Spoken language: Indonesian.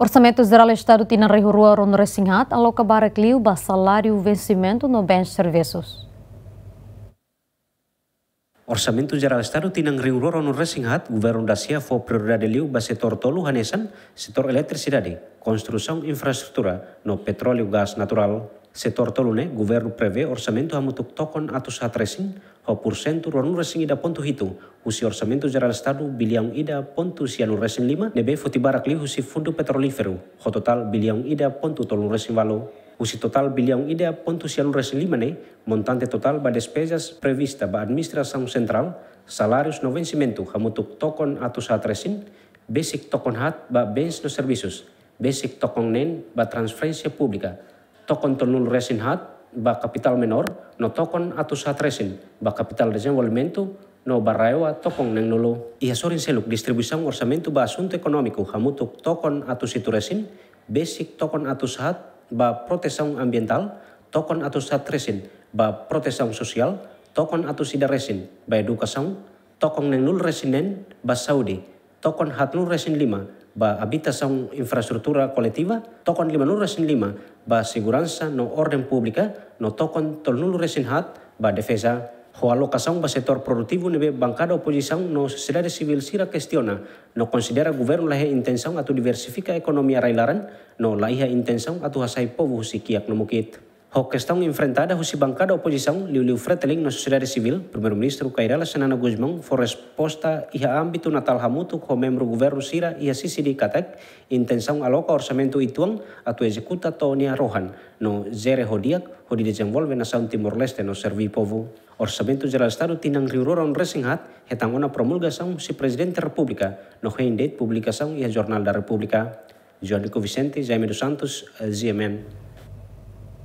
Orçamento Geral Estado Tina Rihurua Rondre Singhat aloca para salário salário vencimento no bens serviços. Orçamento Geral Estado tinang riuror onu resinghat governo da foi prioridade liu ba setor tolo hanesan, setor eletricidade, construção infraestrutura, no petróleo gás natural, Se tortolune, governo preve orsamento hamutuk tokon atus hatresin, ho porcento ruanu resing ida pontu hitung, husi orsamento geral stadu biliang ida pontu sianu resing lima, nebe futibarakli husi fundo petroliferu, ho total biliang ida pontu tolun resing valo, husi total biliang ida ponto siano lima ne, montante total ba prevista ba administrasam central, salários no vencimento hamutuk tokon atus hatresin, basic tokon hat ba bens no serviços, basic tokon nen ba transferensia pública, tokon tolul resin hat ba kapital menor no tokon atus hat resin ba rezim resin walmento no barraewa tokon neng nolo ia sorin seluk distribusang orsamento ba asunto ekonomiku hamutuk tokon atus itu resin basic tokon atus hat ba protesan ambiental tokon atus hat resin ba protesan sosial tokon atus ida resin ba edukasan tokon neng nul resinen ba saudi tokon hat nul resin lima habita habitação infraestrutura coletiva, tokon lima no resin lima, ba segurança no ordem pública, no tokon tol nulo resin hat, ba defesa ho alocação ba setor produtivo nebe bancada oposição no sociedade civil sira questiona, no considera governo lahe intenção atu diversifica economia railaran, no lahe intenção atu hasai povo sikiak no mukit. Ho enfrentada a bancada da oposição, Liu Freteling, na sociedade civil, primeiro-ministro Cairala Senana Guzmão, foi resposta e a âmbito natal Hamutu, com membro governo Sira e a Sicily Katek, intenção aloca orçamento Ituan, a tua executa Tonia Rohan, no Zere Hodiak, onde desenvolve nação Timor-Leste no servir povo. Orçamento Geral Estado tinang riuroron resinghat, retangou na promulgação se Presidente da República, no reindet publicação e a Jornal da República. João Vicente, Jaime dos Santos, ZMN.